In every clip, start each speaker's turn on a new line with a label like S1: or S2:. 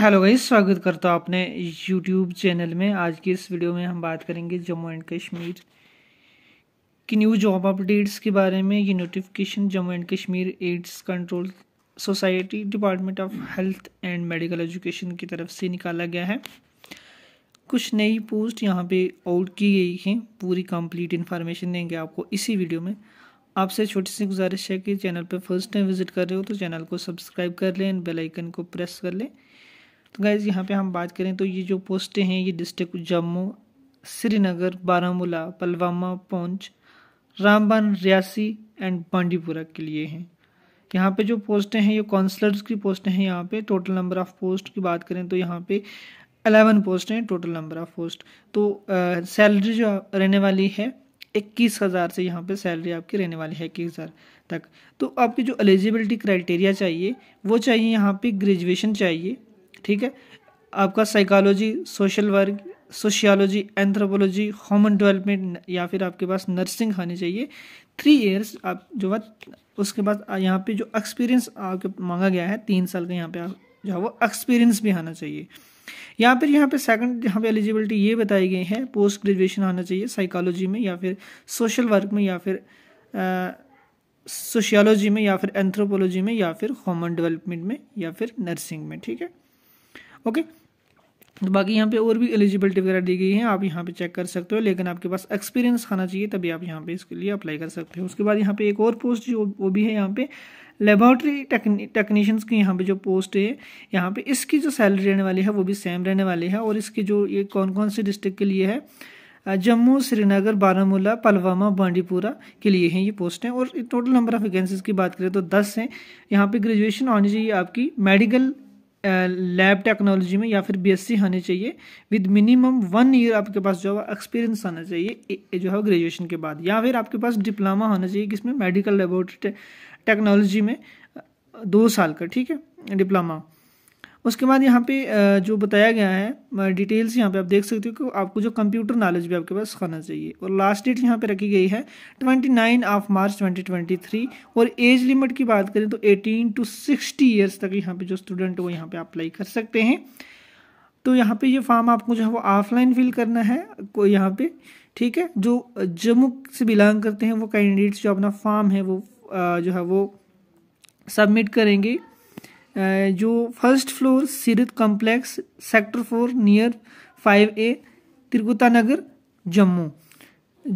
S1: Hello गई स्वागत करता हूँ अपने यूट्यूब चैनल में आज की इस वीडियो में हम बात करेंगे जम्मू एंड कश्मीर की न्यू जॉब अपडेट्स के बारे में ये notification Jammu and Kashmir AIDS control society department of health and medical education की तरफ से निकाला गया है कुछ नई पोस्ट यहाँ पे आउट की गई हैं पूरी कंप्लीट इन्फॉर्मेशन देंगे आपको इसी वीडियो में आपसे छोटी सी गुजारिश है कि चैनल पर फर्स्ट टाइम विजिट कर रहे हो तो चैनल को सब्सक्राइब कर लें बेल आइकन को प्रेस कर लें तो गैज़ यहाँ पे हम बात करें तो ये जो पोस्टें हैं ये डिस्ट्रिक्ट जम्मू श्रीनगर बारामूला पलवामा पुंछ रामबन रियासी एंड बांडीपुरा के लिए हैं यहाँ पे जो पोस्टें हैं ये कौंसलर्स की पोस्टें हैं यहाँ पे टोटल नंबर ऑफ़ पोस्ट की बात करें तो यहाँ पे अलेवन पोस्ट हैं टोटल नंबर ऑफ़ पोस्ट तो सैलरी जो रहने वाली है इक्कीस हज़ार से यहाँ पे सैलरी आपकी रहने वाली है इक्कीस हज़ार तक तो आपकी जो एलिजिबिलिटी क्राइटेरिया चाहिए वो चाहिए यहाँ पे ग्रेजुएशन चाहिए ठीक है आपका psychology social work sociology anthropology human development या फिर आपके पास नर्सिंग आनी चाहिए थ्री इयर्स आप जो बात उसके बाद यहाँ पे जो एक्सपीरियंस आपके मांगा गया है तीन साल का यहाँ पे आप जो है वो एक्सपीरियंस भी आना चाहिए यहाँ पर यहाँ पे सेकंड यहाँ पे एलिजिबिलिटी ये बताई गई है पोस्ट ग्रेजुएशन आना चाहिए साइकोलॉजी में या फिर सोशल वर्क में या फिर सोशियोलॉजी में या फिर एंथ्रोपोलॉजी में या फिर होमन डेवलपमेंट में या फिर नर्सिंग में ठीक है ओके तो बाकी यहाँ पे और भी एलिजिबिलिटी वगैरह दी गई है आप यहाँ पे चेक कर सकते हो लेकिन आपके पास एक्सपीरियंस आना चाहिए तभी आप यहाँ पे इसके लिए अप्लाई कर सकते हो उसके बाद यहाँ पे एक और पोस्ट जो वो भी है यहाँ पे लेबॉर्ट्री टेक्नीशियंस की यहाँ पे जो पोस्ट है यहाँ पे इसकी जो सैलरी रहने वाली है वो भी सेम रहने वाली है और इसकी जो ये कौन कौन से डिस्ट्रिक्ट के लिए है जम्मू श्रीनगर बारामूला पलवामा बांडीपुरा के लिए हैं ये पोस्ट हैं और टोटल नंबर ऑफ़ वैकेंसीज की बात करें तो दस हैं यहाँ पे ग्रेजुएशन होनी चाहिए आपकी मेडिकल लैब टेक्नोलॉजी में या फिर बीएससी होने चाहिए विद मिनिमम वन ईयर आपके पास जो है एक्सपीरियंस आना चाहिए जो है ग्रेजुएशन के बाद या फिर आपके पास डिप्लोमा होना चाहिए किसमें मेडिकल लेबोरेटरी टेक्नोलॉजी में दो साल का ठीक है डिप्लोमा उसके बाद यहाँ पे जो बताया गया है डिटेल्स यहाँ पे आप देख सकते हो कि आपको जो कंप्यूटर नॉलेज भी आपके पास होना चाहिए और लास्ट डेट यहाँ पे रखी गई है 29 ऑफ मार्च 2023 और एज लिमिट की बात करें तो 18 टू 60 इयर्स तक यहाँ पे जो स्टूडेंट वो यहाँ पे अप्लाई कर सकते हैं तो यहाँ पे ये फॉर्म आपको जो है वो ऑफलाइन फिल करना है यहाँ पे ठीक है जो जम्मू से बिलोंग करते हैं वो कैंडिडेट्स जो अपना फॉर्म है वो जो है वो सबमिट करेंगे जो first floor Seerat complex sector four near five A Trikuta Nagar Jammu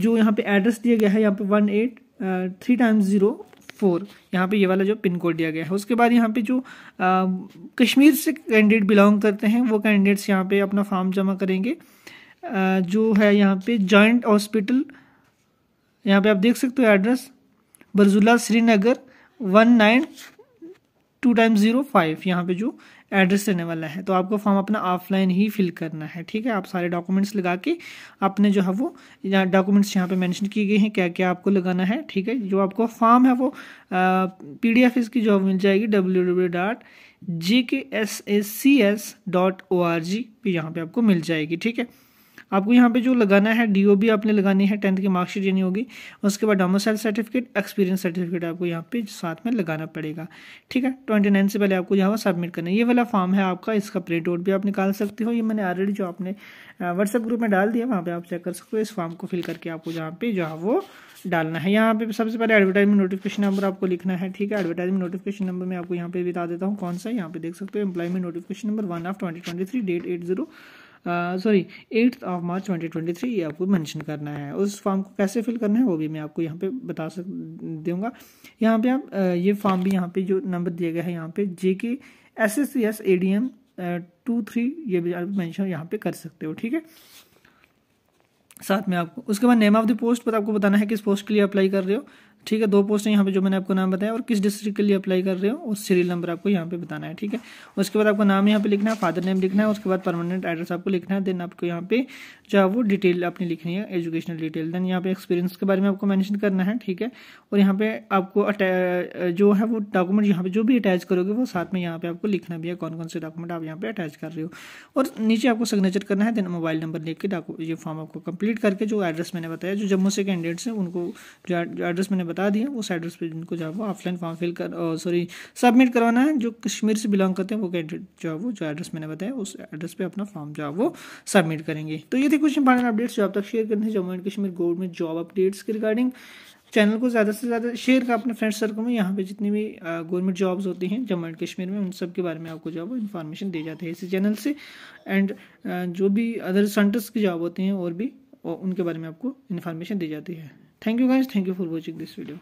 S1: जो यहाँ पे एड्रेस दिया गया है यहाँ पे one eight three times zero four यहाँ पे ये वाला जो पिन कोड दिया गया है उसके बाद यहाँ पे जो आ, कश्मीर से कैंडिडेट बिलोंग करते हैं वो कैंडिडेट्स यहाँ पे अपना फॉर्म जमा करेंगे आ, जो है यहाँ पे जॉइंट हॉस्पिटल यहाँ पे आप देख सकते हो address Barzulla Srinagar one nine two times zero five यहाँ पे जो एड्रेस देने वाला है तो आपको फॉर्म अपना ऑफलाइन ही फिल करना है ठीक है आप सारे डॉक्यूमेंट्स लगा के अपने जो है वो डॉक्यूमेंट्स यहाँ पे मेंशन किए गए हैं क्या क्या आपको लगाना है ठीक है जो आपको फॉर्म है वो पी डी एफ इसकी जो मिल जाएगी W W dot J K S S C S dot O R G यहाँ पर आपको मिल जाएगी ठीक है आपको यहाँ पे जो लगाना है डी ओ बी आपने लगानी है टेंथ की मार्कशीट देनी होगी उसके बाद डोमोसाइल सर्टिफिकेट एक्सपीरियंस सर्टिफिकेट आपको यहाँ पे साथ में लगाना पड़ेगा ठीक है ट्वेंटी नाइन से पहले आपको यहाँ पर सबमिट करना है ये वाला फॉर्म है आपका इसका प्रिंट आउट भी आप निकाल सकते हो ये मैंने ऑलरेडी जो आपने व्हाट्सएप ग्रुप में डाल दिया वहाँ पर आप चेक कर सकते हो इस फॉर्म को फिल करके आपको जहाँ पे जो है वो डालना है यहाँ पे सबसे पहले एडवर्टाइजमेंट नोटिफिकेशन नंबर आपको लिखना है ठीक है एडवर्टाइजमेंट नोटिफिकेशन नंबर मैं आपको यहाँ पे बता देता हूँ कौन सा है यहाँ पे देख सकते हो employment notification number one of twenty twenty three date eight zero sorry eighth of March 2023 ये आपको मेंशन करना है उस फॉर्म को कैसे फिल करना है वो भी मैं आपको यहाँ पे बता सक दूँगा यहाँ पे आप uh, ये फॉर्म भी यहाँ पे जो नंबर दिया गया है यहाँ पे J K S S C S A D M two three ये भी आप मैंशन यहाँ पे कर सकते हो ठीक है साथ में आपको उसके बाद नेम ऑफ द पोस्ट पर आपको बताना है किस पोस्ट के लिए अप्लाई कर रहे हो ठीक है दो पोस्ट है यहाँ पे जो मैंने आपको नाम बताया और किस डिस्ट्रिक्ट के लिए अप्लाई कर रहे हो उस सीरियल नंबर आपको यहाँ पे बताना है ठीक है उसके बाद आपको नाम यहाँ पे लिखना है फादर नेम लिखना है उसके बाद परमानेंट एड्रेस आपको लिखना है देन आपको यहाँ पे जो है वो डिटेल अपनी लिखनी है एजुकेशनल डिटेल देन यहाँ पे एक्सपीरियंस के बारे में आपको मैंशन करना है ठीक है और यहाँ पे आपको जो है वो डॉक्यूमेंट यहाँ पे जो भी अटैच करोगे वो साथ में यहाँ पे आपको लिखना भी है कौन कौन से डॉक्यूमेंट आप यहाँ पे अटैच कर रहे हो और नीचे आपको सिग्नेचर करना है देन मोबाइल नंबर लिख के ये फॉर्म आपको कंप्लीट करके जो एड्रेस मैंने बताया जो जम्मू से कैंडिडेट्स हैं उनको जो एड्रेस मैंने बता दिया वो साइड जिनको जो है वो ऑफलाइन फॉर्म फिल कर सॉरी सबमिट करवाना है जो कश्मीर से बिलोंग करते हैं वो कैंडिडेट जो है वो जो एड्रेस मैंने बताया उस एड्रेस पर अपना फॉर्म जो है वो सबमिट करेंगे तो ये थी कुछ इंपॉर्टेंट अपडेट्स जो आप तक शेयर करते हैं Jammu and Kashmir government job updates के रिगार्डिंग चैनल को ज़्यादा से ज़्यादा शेयर कर अपने फ्रेंड सर्कल में यहाँ पे जितनी भी गवर्नमेंट जॉब्स होती हैं जम्मू एंड कश्मीर में उन सब के बारे में आपको जो है वो इन्फॉर्मेशन दे जाती है इसी चैनल से एंड जो भी अदर सेंटर्स की जॉब होती हैं और भी उनके बारे में आपको इन्फॉर्मेशन दी जाती है Thank you guys. Thank you for watching this video.